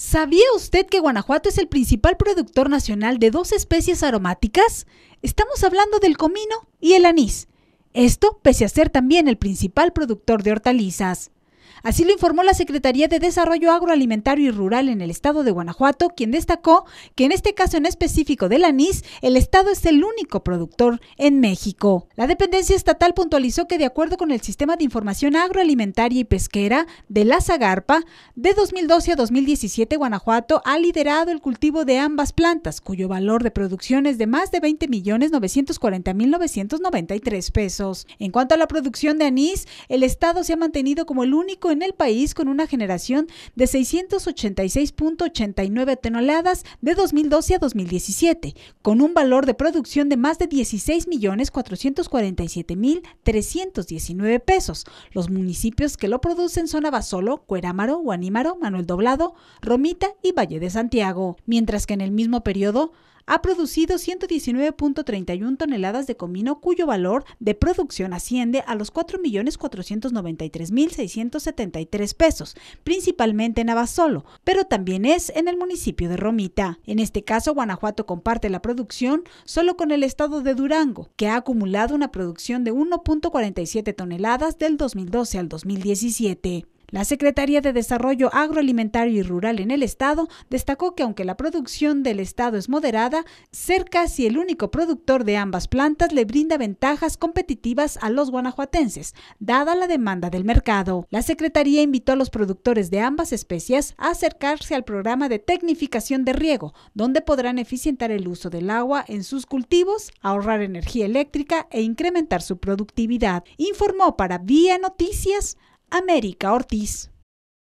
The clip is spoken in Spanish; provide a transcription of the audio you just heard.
¿Sabía usted que Guanajuato es el principal productor nacional de dos especies aromáticas? Estamos hablando del comino y el anís. Esto pese a ser también el principal productor de hortalizas. Así lo informó la Secretaría de Desarrollo Agroalimentario y Rural en el estado de Guanajuato, quien destacó que en este caso en específico del anís, el estado es el único productor en México. La dependencia estatal puntualizó que de acuerdo con el Sistema de Información Agroalimentaria y Pesquera de la Zagarpa, de 2012 a 2017 Guanajuato ha liderado el cultivo de ambas plantas, cuyo valor de producción es de más de 20 millones pesos. En cuanto a la producción de anís, el estado se ha mantenido como el único en el país con una generación de 686.89 toneladas de 2012 a 2017, con un valor de producción de más de 16.447.319 pesos. Los municipios que lo producen son Abasolo, Cuerámaro, Guanímaro, Manuel Doblado, Romita y Valle de Santiago, mientras que en el mismo periodo ha producido 119.31 toneladas de comino cuyo valor de producción asciende a los 4.493.673 pesos, principalmente en Abasolo, pero también es en el municipio de Romita. En este caso, Guanajuato comparte la producción solo con el estado de Durango, que ha acumulado una producción de 1.47 toneladas del 2012 al 2017. La Secretaría de Desarrollo Agroalimentario y Rural en el Estado destacó que aunque la producción del Estado es moderada, ser casi el único productor de ambas plantas le brinda ventajas competitivas a los guanajuatenses, dada la demanda del mercado. La Secretaría invitó a los productores de ambas especies a acercarse al programa de tecnificación de riego, donde podrán eficientar el uso del agua en sus cultivos, ahorrar energía eléctrica e incrementar su productividad, informó para Vía Noticias América Ortiz.